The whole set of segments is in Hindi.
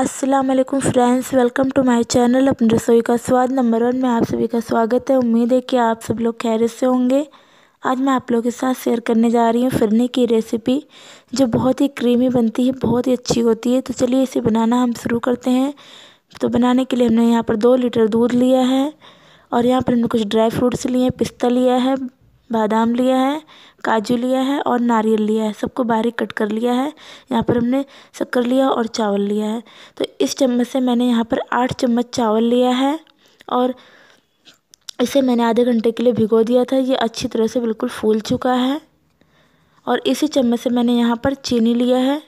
अस्सलाम वालेकुम friends welcome to my channel Apni Rasoi का स्वाद नंबर वन में आप सभी का स्वागत है उम्मीद है कि आप सब लोग खैर से होंगे आज मैं आप लोगों के साथ शेयर करने जा रही हूँ फिरने की रेसिपी जो बहुत ही क्रीमी बनती है बहुत ही अच्छी होती है तो चलिए इसे बनाना हम शुरू करते हैं तो बनाने के लिए हमने यहाँ पर दो लीटर दूध लिया है और यहाँ पर हमने कुछ ड्राई फ्रूट्स लिए पिस्ता लिया है बादाम लिया है काजू लिया है और नारियल लिया है सबको बारीक कट कर लिया है यहाँ पर हमने शक्कर लिया और चावल लिया है तो इस चम्मच से मैंने यहाँ पर आठ चम्मच चावल लिया है और इसे मैंने आधे घंटे के लिए भिगो दिया था ये अच्छी तरह से बिल्कुल फूल चुका है और इसी चम्मच से मैंने यहाँ पर चीनी लिया है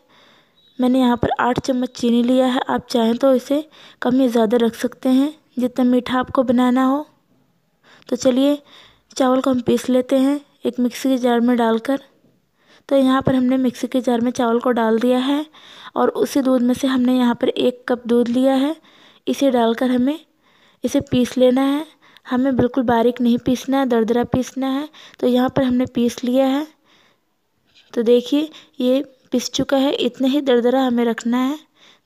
मैंने यहाँ पर आठ चम्मच चीनी लिया है आप चाहें तो इसे कम या ज़्यादा रख सकते हैं जितना मीठा आपको बनाना हो तो चलिए चावल को हम पीस लेते हैं एक मिक्सी के जार में डालकर तो यहाँ पर हमने मिक्सी के जार में चावल को डाल दिया है और उसी दूध में से हमने यहाँ पर एक कप दूध लिया है इसे डालकर हमें इसे पीस लेना है हमें बिल्कुल बारीक नहीं पीसना है दरदरा पीसना है तो यहाँ पर हमने पीस लिया है तो देखिए ये पिस चुका है इतने ही दरदरा हमें रखना है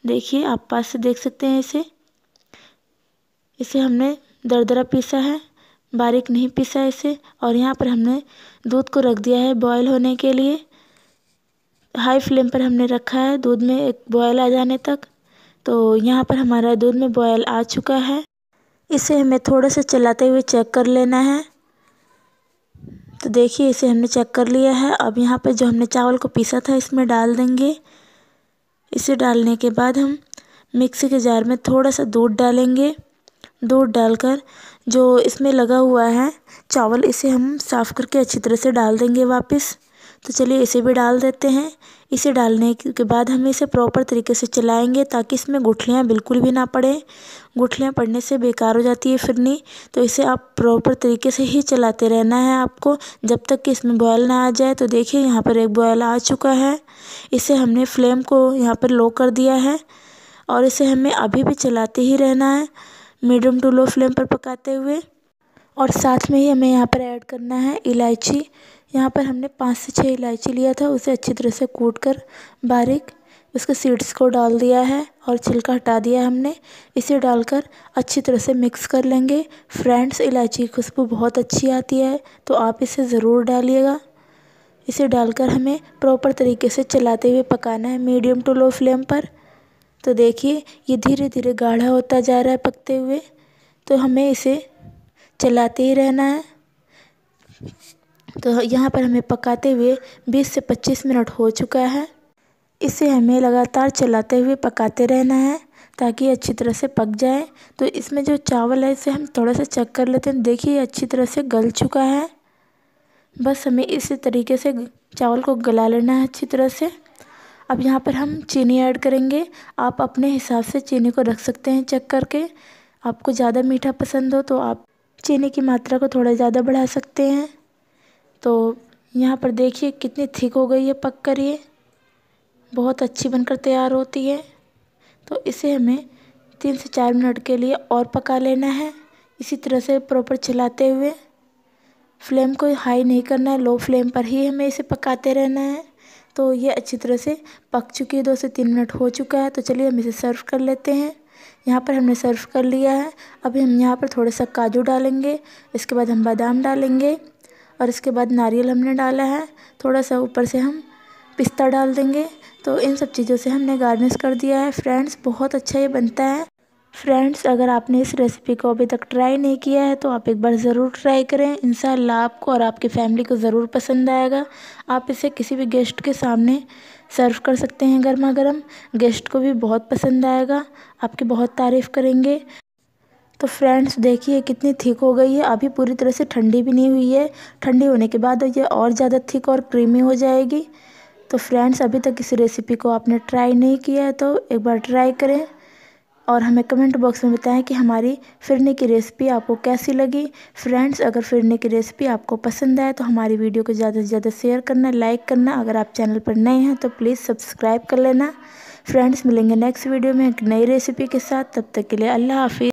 देखिए आप पास से देख सकते हैं इसे इसे हमने दरदरा पीसा है बारीक नहीं पीसा इसे और यहाँ पर हमने दूध को रख दिया है बॉयल होने के लिए हाई फ्लेम पर हमने रखा है दूध में एक बॉयल आ जाने तक तो यहाँ पर हमारा दूध में बॉयल आ चुका है इसे हमें थोड़ा सा चलाते हुए चेक कर लेना है तो देखिए इसे हमने चेक कर लिया है अब यहाँ पर जो हमने चावल को पीसा था इसमें डाल देंगे इसे डालने के बाद हम मिक्सी के जार में थोड़ा सा दूध डालेंगे दूध डालकर जो इसमें लगा हुआ है चावल इसे हम साफ़ करके अच्छी तरह से डाल देंगे वापस तो चलिए इसे भी डाल देते हैं इसे डालने के बाद हम इसे प्रॉपर तरीके से चलाएंगे ताकि इसमें गुठलियाँ बिल्कुल भी ना पड़े गुठलियाँ पड़ने से बेकार हो जाती है फिरनी तो इसे आप प्रॉपर तरीके से ही चलाते रहना है आपको जब तक कि इसमें बॉयल ना आ जाए तो देखिए यहाँ पर एक बॉयल आ चुका है इसे हमने फ्लेम को यहाँ पर लो कर दिया है और इसे हमें अभी भी चलाते ही रहना है मीडियम टू लो फ्लेम पर पकाते हुए और साथ में ही हमें यहाँ पर ऐड करना है इलायची यहाँ पर हमने पाँच से छः इलायची लिया था उसे अच्छी तरह से कूट कर बारीक उसके सीड्स को डाल दिया है और छिलका हटा दिया है हमने इसे डालकर अच्छी तरह से मिक्स कर लेंगे फ्रेंड्स इलायची की खुशबू बहुत अच्छी आती है तो आप इसे ज़रूर डालिएगा इसे डालकर हमें प्रॉपर तरीके से चलाते हुए पकाना है मीडियम टू लो फ्लेम पर तो देखिए ये धीरे धीरे गाढ़ा होता जा रहा है पकते हुए तो हमें इसे चलाते ही रहना है तो यहाँ पर हमें पकाते हुए 20 से 25 मिनट हो चुका है इसे हमें लगातार चलाते हुए पकाते रहना है ताकि अच्छी तरह से पक जाए तो इसमें जो चावल है इसे हम थोड़ा सा चेक कर लेते हैं देखिए अच्छी तरह से गल चुका है बस हमें इसी तरीके से चावल को गला लेना है अच्छी तरह से अब यहाँ पर हम चीनी ऐड करेंगे आप अपने हिसाब से चीनी को रख सकते हैं चेक करके आपको ज़्यादा मीठा पसंद हो तो आप चीनी की मात्रा को थोड़ा ज़्यादा बढ़ा सकते हैं तो यहाँ पर देखिए कितनी थिक हो गई है पक कर ये बहुत अच्छी बनकर तैयार होती है तो इसे हमें तीन से चार मिनट के लिए और पका लेना है इसी तरह से प्रॉपर चलाते हुए फ्लेम को हाई नहीं करना है लो फ्लेम पर ही हमें इसे पकाते रहना है तो ये अच्छी तरह से पक चुकी है दो से तीन मिनट हो चुका है तो चलिए हम इसे सर्व कर लेते हैं यहाँ पर हमने सर्व कर लिया है अभी हम यहाँ पर थोड़ा सा काजू डालेंगे इसके बाद हम बादाम डालेंगे और इसके बाद नारियल हमने डाला है थोड़ा सा ऊपर से हम पिस्ता डाल देंगे तो इन सब चीज़ों से हमने गार्निश कर दिया है फ्रेंड्स बहुत अच्छा ये बनता है फ्रेंड्स अगर आपने इस रेसिपी को अभी तक ट्राई नहीं किया है तो आप एक बार ज़रूर ट्राई करें इन आपको और आपकी फैमिली को ज़रूर पसंद आएगा आप इसे किसी भी गेस्ट के सामने सर्व कर सकते हैं गर्मा गर्म गेस्ट को भी बहुत पसंद आएगा आपकी बहुत तारीफ़ करेंगे तो फ्रेंड्स देखिए कितनी थिक हो गई है अभी पूरी तरह से ठंडी भी नहीं हुई है ठंडी होने के बाद ये और ज़्यादा थिक और क्रीमी हो जाएगी तो फ्रेंड्स अभी तक इस रेसिपी को आपने ट्राई नहीं किया है तो एक बार ट्राई करें और हमें कमेंट बॉक्स में बताएं कि हमारी फिरने की रेसिपी आपको कैसी लगी फ्रेंड्स अगर फिरने की रेसिपी आपको पसंद आए तो हमारी वीडियो को ज़्यादा से ज़्यादा शेयर करना लाइक करना अगर आप चैनल पर नए हैं तो प्लीज़ सब्सक्राइब कर लेना फ्रेंड्स मिलेंगे नेक्स्ट वीडियो में एक नई रेसिपी के साथ तब तक के लिए अल्लाह हाफिज़